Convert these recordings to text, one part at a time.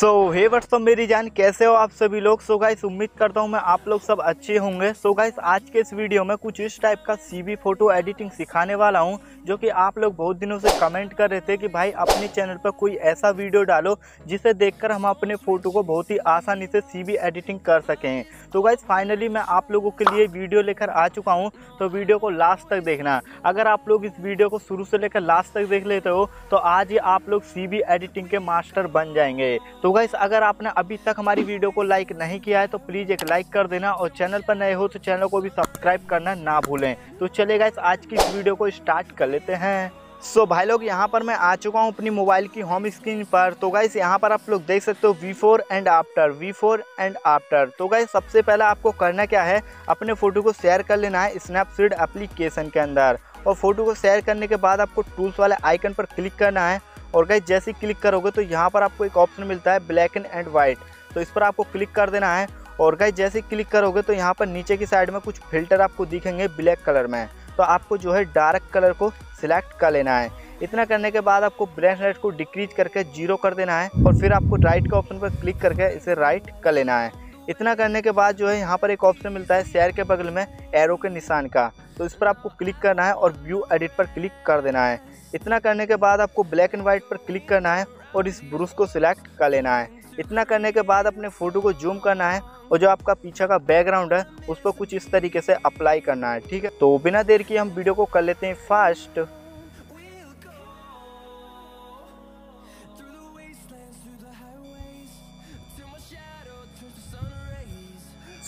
सो हे तो मेरी जान कैसे हो आप सभी लोग सो so गाइस उम्मीद करता हूँ मैं आप लोग सब अच्छे होंगे सो so गाइस आज के इस वीडियो में कुछ इस टाइप का सीवी फोटो एडिटिंग सिखाने वाला हूँ जो कि आप लोग बहुत दिनों से कमेंट कर रहे थे कि भाई अपने चैनल पर कोई ऐसा वीडियो डालो जिसे देखकर हम अपने फ़ोटो को बहुत ही आसानी से सी एडिटिंग कर सकें तो गाइज़ फाइनली मैं आप लोगों के लिए वीडियो लेकर आ चुका हूँ तो वीडियो को लास्ट तक देखना अगर आप लोग इस वीडियो को शुरू से लेकर लास्ट तक देख लेते हो तो आज ही आप लोग सी एडिटिंग के मास्टर बन जाएंगे तो गाइस अगर आपने अभी तक हमारी वीडियो को लाइक नहीं किया है तो प्लीज़ एक लाइक कर देना और चैनल पर नए हो तो चैनल को भी सब्सक्राइब करना ना भूलें तो चले गाइस आज की इस वीडियो को स्टार्ट कर लेते हैं सो so, भाई लोग यहाँ पर मैं आ चुका हूँ अपनी मोबाइल की होम स्क्रीन पर तो गाइस यहाँ पर आप लोग देख सकते हो V4 and after V4 and after तो गाइस सबसे पहला आपको करना क्या है अपने फ़ोटो को शेयर कर लेना है स्नैपसीड एप्लीकेशन के अंदर और फोटो को शेयर करने के बाद आपको टूल्स वाले आइकन पर क्लिक करना है और गाइज जैसे क्लिक करोगे तो यहाँ पर आपको एक ऑप्शन मिलता है ब्लैक एंड एंड वाइट तो इस पर आपको क्लिक कर देना है और गाइज जैसे क्लिक करोगे तो यहाँ पर नीचे की साइड में कुछ फिल्टर आपको दिखेंगे ब्लैक कलर में तो आपको जो है डार्क कलर को सिलेक्ट कर लेना है इतना करने के बाद आपको ब्लैक लाइट को डिक्रीज करके जीरो कर देना है और फिर आपको राइट के ऑप्शन पर क्लिक करके इसे राइट कर लेना है इतना करने के बाद जो है यहाँ पर एक ऑप्शन मिलता है शेयर के बगल में एरो के निशान का तो इस पर आपको क्लिक करना है और व्यू एडिट पर क्लिक कर देना है इतना करने के बाद आपको ब्लैक एंड वाइट पर क्लिक करना है और इस ब्रूस को सिलेक्ट कर लेना है इतना करने के बाद अपने फ़ोटो को जूम करना है और जो आपका पीछे का बैकग्राउंड है उस पर कुछ इस तरीके से अप्लाई करना है ठीक है तो बिना देर के हम वीडियो को कर लेते हैं फास्ट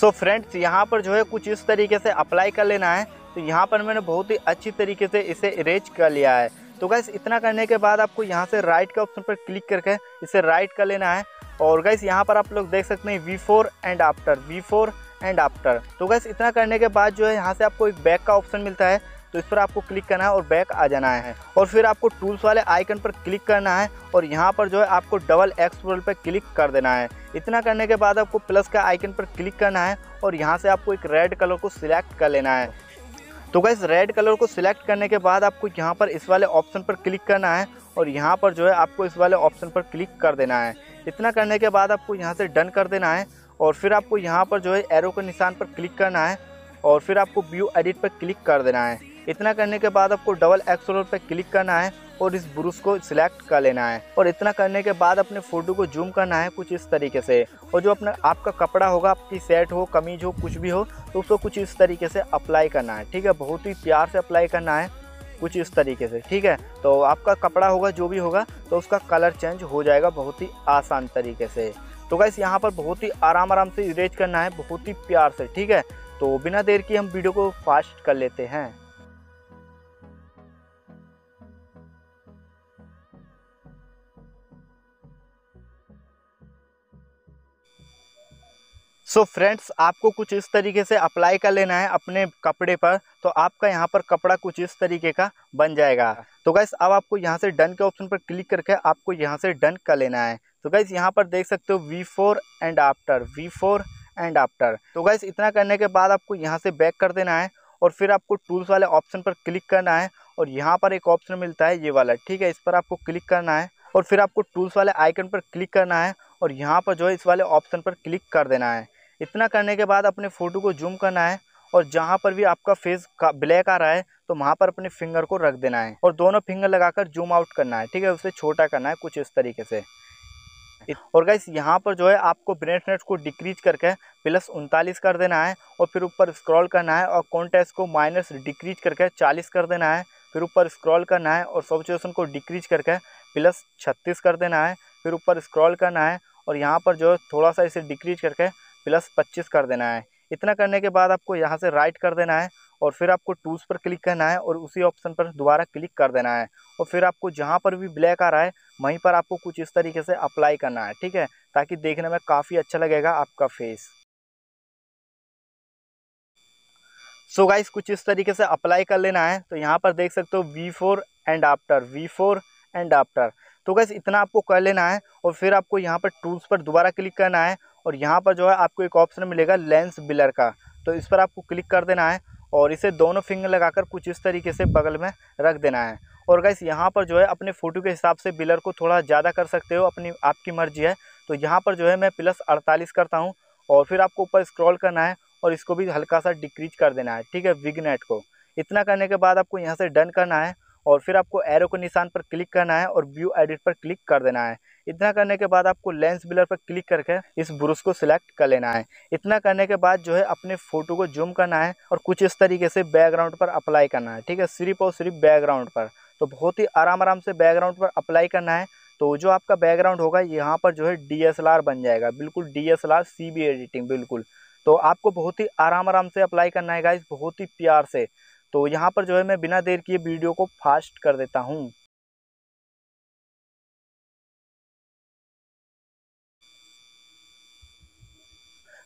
सो so फ्रेंड्स यहाँ पर जो है कुछ इस तरीके से अप्लाई कर लेना है तो यहाँ पर मैंने बहुत ही अच्छी तरीके से इसे इरेज कर लिया है तो गैस इतना करने के बाद आपको यहाँ से राइट के ऑप्शन पर क्लिक करके इसे राइट कर लेना है और गैस यहाँ पर आप लोग देख सकते हैं V four and after V four and after तो गैस इतना करने के बाद जो है यहाँ से आपको एक बैक का ऑप्शन मिलता है तो इस पर आपको क्लिक करना है और बैक आ जाना है और फिर आपको टूल्स वाले आइकन पर क्लिक करना है और यहाँ पर जो है आपको डबल एक्स पर क्लिक कर देना है इतना करने के बाद आपको प्लस का आइकन पर क्लिक करना है और यहाँ से आपको एक रेड कलर को सिलेक्ट कर लेना है तो गैस रेड कलर को सिलेक्ट करने के बाद आपको यहाँ पर इस वाले ऑप्शन पर क्लिक करना है और यहाँ पर जो है आपको इस वाले ऑप्शन पर क्लिक कर देना है इतना करने के बाद आपको यहाँ से डन कर देना है और फिर आपको यहाँ पर जो है एरो के निशान पर क्लिक करना है और फिर आपको व्यू एडिट पर क्लिक कर देना है इतना करने के बाद आपको डबल एक्सलोर पर क्लिक करना है और इस ब्रुश को सिलेक्ट कर लेना है और इतना करने के बाद अपने फोटो को जूम करना है कुछ इस तरीके से और जो अपना आपका कपड़ा होगा आपकी सेट हो कमीज हो कुछ भी हो तो उसको कुछ इस तरीके से अप्लाई करना है ठीक है बहुत ही प्यार से अप्लाई करना है कुछ इस तरीके से ठीक है तो आपका कपड़ा होगा जो भी होगा तो उसका कलर चेंज हो जाएगा बहुत ही आसान तरीके से तो गैस यहाँ पर बहुत ही आराम आराम से इरेज करना है बहुत ही प्यार से ठीक है तो बिना देर के हम वीडियो को फास्ट कर लेते हैं सो so फ्रेंड्स आपको कुछ इस तरीके से अप्लाई कर लेना है अपने कपड़े पर तो आपका यहाँ पर कपड़ा कुछ इस तरीके का बन जाएगा तो गैस अब आपको यहाँ से डन के ऑप्शन पर क्लिक करके आपको यहाँ से डन कर लेना है तो गैस यहाँ पर देख सकते हो V four and after V four and after तो गैस इतना करने के बाद आपको यहाँ से बैक कर देना है और फिर आपको टूल्स वाले ऑप्शन पर क्लिक करना है और यहाँ पर एक ऑप्शन मिलता है ये वाला ठीक है इस पर आपको क्लिक करना है और फिर आपको टूल्स वाले आइकन पर क्लिक करना है और यहाँ पर जो है इस वाले ऑप्शन पर क्लिक कर देना है इतना करने के बाद अपने फ़ोटो को जूम करना है और जहाँ पर भी आपका फेस का ब्लैक आ रहा है तो वहाँ पर अपने फिंगर को रख देना है और दोनों फिंगर लगाकर जूम आउट करना है ठीक है उसे छोटा करना है कुछ इस तरीके से और गाइस यहाँ पर जो है आपको ब्रेटनेट को डिक्रीज करके प्लस उनतालीस कर देना है और फिर ऊपर स्क्रॉल करना है और कॉन्टेस्ट को माइनस डिक्रीज करके चालीस कर देना है फिर ऊपर स्क्रॉल करना है और सब्चुएसन को डिक्रीज करके प्लस छत्तीस कर देना है फिर ऊपर स्क्रॉल करना है और यहाँ पर जो है थोड़ा सा इसे डिक्रीज करके प्लस पच्चीस कर देना है इतना करने के बाद आपको यहाँ से राइट कर देना है और फिर आपको टूल्स पर क्लिक करना है और उसी ऑप्शन पर दोबारा क्लिक कर देना है और फिर आपको जहाँ पर भी ब्लैक आ रहा है वहीं पर आपको कुछ इस तरीके से अप्लाई करना है ठीक है ताकि देखने में काफ़ी अच्छा लगेगा आपका फेस सो so गाइस कुछ इस तरीके से अप्लाई कर लेना है तो यहाँ पर देख सकते हो V four and after V four and after तो गैस इतना आपको कर लेना है और फिर आपको यहाँ पर टूल्स पर दोबारा क्लिक करना है और यहाँ पर जो है आपको एक ऑप्शन मिलेगा लेंस बिलर का तो इस पर आपको क्लिक कर देना है और इसे दोनों फिंगर लगाकर कुछ इस तरीके से बगल में रख देना है और गैस यहाँ पर जो है अपने फ़ोटो के हिसाब से बिलर को थोड़ा ज़्यादा कर सकते हो अपनी आपकी मर्जी है तो यहाँ पर जो है मैं प्लस अड़तालीस करता हूँ और फिर आपको ऊपर स्क्रॉल करना है और इसको भी हल्का सा डिक्रीज कर देना है ठीक है विगनेट को इतना करने के बाद आपको यहाँ से डन करना है और फिर आपको एरो के निशान पर क्लिक करना है और व्यू एडिट पर क्लिक कर देना है इतना करने के बाद आपको लेंस बिलर पर क्लिक करके इस ब्रश को सिलेक्ट कर लेना है इतना करने के बाद जो है अपने फ़ोटो को जूम करना है और कुछ इस तरीके से बैकग्राउंड पर अप्लाई करना है ठीक है सिर्फ और सिर्फ बैकग्राउंड पर तो बहुत ही आराम आराम से बैकग्राउंड पर अप्लाई करना है तो जो आपका बैकग्राउंड होगा यहाँ पर जो है डी बन जाएगा बिल्कुल डी एस एडिटिंग बिल्कुल तो आपको बहुत ही आराम आराम से अप्लाई करना है गाइज बहुत ही प्यार से तो यहाँ पर जो है मैं बिना देर किए वीडियो को फास्ट कर देता हूँ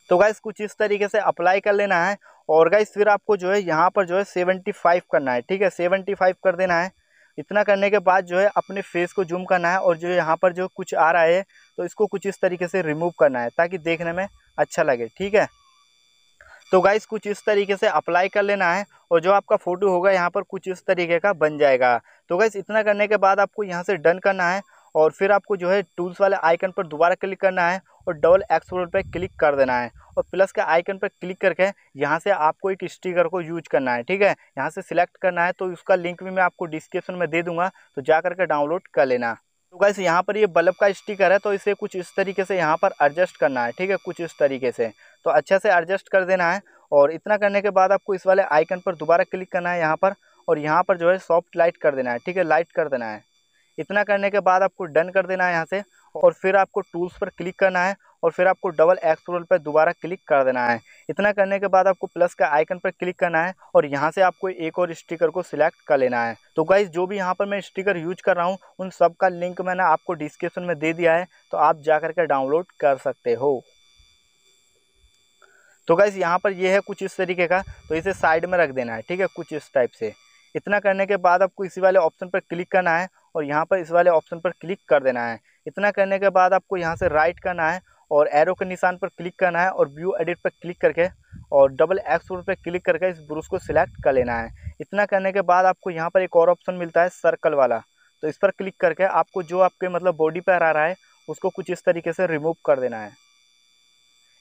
तो गाइस कुछ इस तरीके से अप्लाई कर लेना है और गाइस फिर आपको जो है यहाँ पर जो है सेवेंटी फाइव करना है ठीक है सेवेंटी फाइव कर देना है इतना करने के बाद जो है अपने फेस को जूम करना है और जो यहाँ पर जो कुछ आ रहा है तो इसको कुछ इस तरीके से रिमूव करना है ताकि देखने में अच्छा लगे ठीक है तो गाइस कुछ इस तरीके से अप्लाई कर लेना है और जो आपका फ़ोटो होगा यहाँ पर कुछ इस तरीके का बन जाएगा तो गाइस इतना करने के बाद आपको यहाँ से डन करना है और फिर आपको जो है टूल्स वाले आइकन पर दोबारा क्लिक करना है और डबल एक्सप्लोर पर क्लिक कर देना है और प्लस के आइकन पर क्लिक करके यहाँ से आपको एक स्टिकर को यूज करना है ठीक है यहाँ से सिलेक्ट करना है तो उसका लिंक भी मैं आपको डिस्क्रिप्शन में दे दूंगा तो जा करके डाउनलोड कर लेना तो गाइस यहाँ पर ये बल्ब का स्टिकर है तो इसे कुछ इस तरीके से यहाँ पर एडजस्ट करना है ठीक है कुछ इस तरीके से तो अच्छे से एडजस्ट कर देना है और इतना करने के बाद आपको इस वाले आइकन पर दोबारा क्लिक करना है यहाँ पर और यहाँ पर जो है सॉफ्ट लाइट कर देना है ठीक है लाइट कर देना है इतना करने के बाद आपको डन कर देना है यहाँ से और फिर आपको टूल्स पर क्लिक करना है और फिर आपको डबल एक्सप्लोर पर दोबारा क्लिक कर देना है इतना करने के बाद आपको प्लस का आइकन पर क्लिक करना है और यहाँ से आपको एक और स्टिकर को सिलेक्ट कर लेना है तो गाइज जो भी यहाँ पर मैं स्टिकर यूज कर रहा हूँ उन सब का लिंक मैंने आपको डिस्क्रिप्शन में दे दिया है तो आप जा करके डाउनलोड कर सकते हो तो गाइज़ यहाँ पर यह है कुछ इस तरीके का तो इसे साइड में रख देना है ठीक है कुछ इस टाइप से इतना करने के बाद आपको इसी वाले ऑप्शन पर क्लिक करना है और यहाँ पर इस वाले ऑप्शन पर क्लिक कर देना है इतना करने के बाद आपको यहाँ से राइट करना है और एरो के निशान पर क्लिक करना है और व्यू एडिट पर क्लिक करके और डबल एक्स रूल पर क्लिक करके इस ब्रूस को सिलेक्ट कर लेना है इतना करने के बाद आपको यहाँ पर एक और ऑप्शन मिलता है सर्कल वाला तो इस पर क्लिक करके आपको जो आपके मतलब बॉडी पर आ रहा है उसको कुछ इस तरीके से रिमूव कर देना है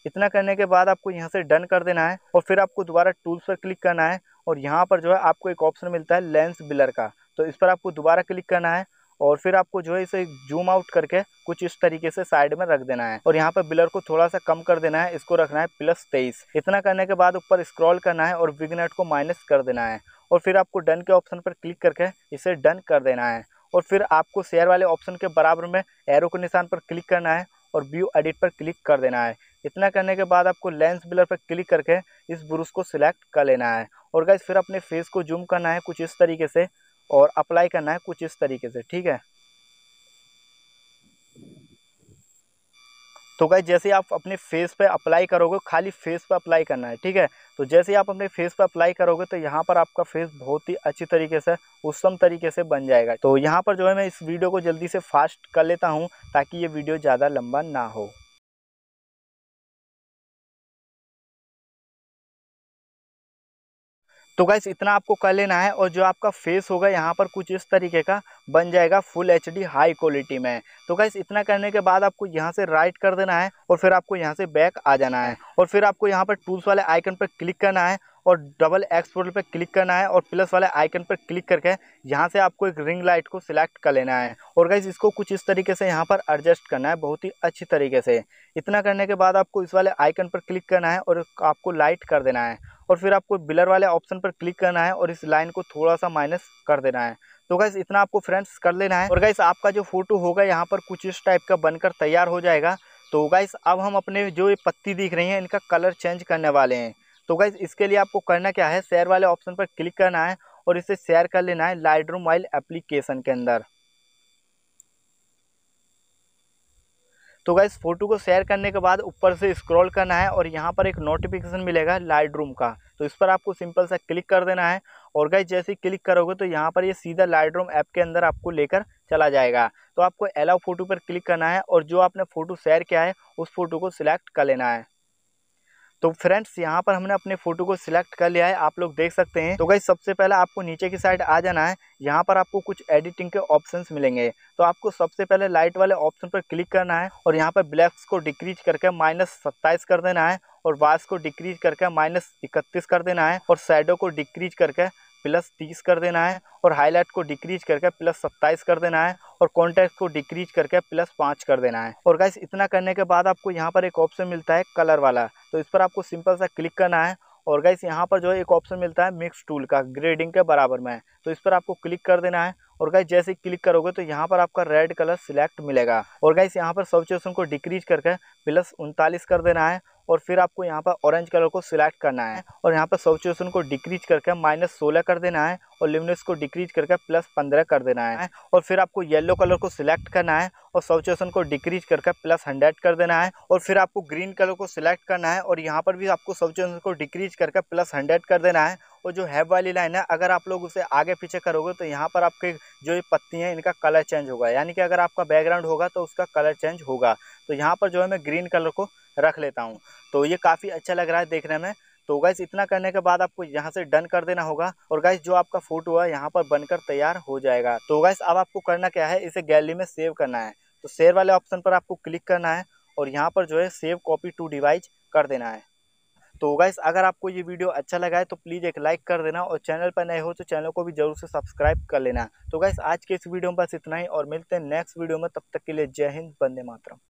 इतना करने के बाद आपको यहाँ से डन कर देना है और फिर आपको दोबारा टूल्स पर क्लिक करना है और यहाँ पर जो है आपको एक ऑप्शन मिलता है लेंस बिलर का तो इस पर आपको दोबारा क्लिक करना है और फिर आपको जो है इसे जूम आउट करके कुछ इस तरीके से साइड में रख देना है और यहाँ पर बिलर को थोड़ा सा कम कर देना है इसको रखना है प्लस तेईस इतना करने के बाद ऊपर स्क्रॉल करना है और विगनेट को माइनस कर देना है और फिर आपको डन के ऑप्शन पर क्लिक करके इसे डन कर देना है और फिर आपको शेयर वाले ऑप्शन के बराबर में एरो के निशान पर क्लिक करना है और व्यू एडिट पर क्लिक कर देना है इतना करने के बाद आपको लेंस ब्लर पर क्लिक करके इस ब्रूस को सिलेक्ट कर लेना है और गाइस फिर अपने फेस को जूम करना है कुछ इस तरीके से और अप्लाई करना है कुछ इस तरीके से ठीक है तो गाइज जैसे आप अपने फेस पे अप्लाई करोगे खाली फेस पे अप्लाई करना है ठीक है तो जैसे आप अपने फेस पे अप्लाई करोगे तो यहाँ पर आपका फेस बहुत ही अच्छी तरीके से उत्तम तरीके से बन जाएगा तो यहाँ पर जो है मैं इस वीडियो को जल्दी से फास्ट कर लेता हूँ ताकि ये वीडियो ज़्यादा लंबा ना हो तो गाइस इतना आपको कर लेना है और जो आपका फेस होगा यहाँ पर कुछ इस तरीके का बन जाएगा फुल एच हाई क्वालिटी में तो गाइस इतना करने के बाद आपको यहाँ से राइट कर देना है और फिर आपको यहाँ से बैक आ जाना है और फिर आपको यहाँ पर टूल्स वाले आइकन पर क्लिक करना है और डबल एक्स पोर्टल पर क्लिक करना है और प्लस वाले आइकन पर क्लिक करके यहाँ से आपको एक रिंग लाइट को सिलेक्ट कर लेना है और गाइज इसको कुछ इस तरीके से यहाँ पर एडजस्ट करना है बहुत ही अच्छी तरीके से इतना करने के बाद आपको इस वाले आइकन पर क्लिक करना है और आपको लाइट कर देना है और फिर आपको बिलर वाले ऑप्शन पर क्लिक करना है और इस लाइन को थोड़ा सा माइनस कर देना है तो गाइस इतना आपको फ्रेंड्स कर लेना है और गाइस आपका जो फोटो होगा यहाँ पर कुछ इस टाइप का बनकर तैयार हो जाएगा तो गाइस अब हम अपने जो ये पत्ती दिख रही है इनका कलर चेंज करने वाले हैं तो गाइज इसके लिए आपको करना क्या है शेयर वाले ऑप्शन पर क्लिक करना है और इसे शेयर कर लेना है लाइट रूम एप्लीकेशन के अंदर तो गाइस फोटो को शेयर करने के बाद ऊपर से स्क्रॉल करना है और यहाँ पर एक नोटिफिकेशन मिलेगा लाइट रूम का तो इस पर आपको सिंपल सा क्लिक कर देना है और गाइस जैसे ही क्लिक करोगे तो यहाँ पर ये सीधा लाइट रूम ऐप के अंदर आपको लेकर चला जाएगा तो आपको एलाव फोटो पर क्लिक करना है और जो आपने फ़ोटो शेयर किया है उस फोटो को सिलेक्ट कर लेना है तो फ्रेंड्स यहाँ पर हमने अपने फोटो को सिलेक्ट कर लिया है आप लोग देख सकते हैं तो गई सबसे पहले आपको नीचे की साइड आ जाना है यहाँ पर आपको कुछ एडिटिंग के ऑप्शंस मिलेंगे तो आपको सबसे पहले लाइट वाले ऑप्शन पर क्लिक करना है और यहाँ पर ब्लैक्स को डिक्रीज करके माइनस सत्ताईस कर देना है और वास को डिक्रीज करके माइनस इकतीस कर देना है और साइडो को डिक्रीज करके प्लस तीस कर देना है और हाईलाइट को डिक्रीज करके प्लस सत्ताईस कर देना है और कॉन्टेक्ट को डिक्रीज करके प्लस पाँच कर देना है और गाइस इतना करने के बाद आपको यहाँ पर एक ऑप्शन मिलता है कलर वाला तो इस पर आपको सिंपल सा क्लिक करना है और गाइस यहाँ पर जो है एक ऑप्शन मिलता है मिक्स टूल का ग्रेडिंग के बराबर में तो इस पर आपको क्लिक कर देना है और गाइस जैसे क्लिक करोगे तो यहाँ पर आपका रेड कलर सिलेक्ट मिलेगा और गाइस यहाँ पर सब्चुएशन को डिक्रीज करके प्लस उनतालीस कर देना है और फिर आपको यहाँ पर ऑरेंज कलर को सिलेक्ट करना है और यहाँ पर सोचुएसन को डिक्रीज करके माइनस सोलह कर देना है और लिमिनस को डिक्रीज करके प्लस पंद्रह कर देना है और फिर आपको येलो कलर को सिलेक्ट करना है और सोचुएसन को डिक्रीज करके प्लस हंड्रेड कर देना है और फिर आपको ग्रीन कलर को सिलेक्ट करना है और यहाँ पर भी आपको सोचुएसन को डिक्रीज करके प्लस हंड्रेड कर देना है और जो हैब वाली लाइन है अगर आप लोग उसे आगे पीछे करोगे तो यहाँ पर आपके जो ये पत्ती हैं इनका कलर चेंज होगा यानी कि अगर आपका बैकग्राउंड होगा तो उसका कलर चेंज होगा तो यहाँ पर जो है मैं ग्रीन कलर को रख लेता हूँ तो ये काफ़ी अच्छा लग रहा है देखने में तो गैस इतना करने के बाद आपको यहाँ से डन कर देना होगा और गैस जो आपका फोटो है यहाँ पर बनकर तैयार हो जाएगा तो गैस अब आपको करना क्या है इसे गैलरी में सेव करना है तो शेयर वाले ऑप्शन पर आपको क्लिक करना है और यहाँ पर जो है सेव कॉपी टू डिवाइज कर देना है तो गैस अगर आपको ये वीडियो अच्छा लगा है तो प्लीज़ एक लाइक कर देना और चैनल पर नए हो तो चैनल को भी जरूर से सब्सक्राइब कर लेना तो गैस आज के इस वीडियो में बस इतना ही और मिलते हैं नेक्स्ट वीडियो में तब तक के लिए जय हिंद बंदे मातरम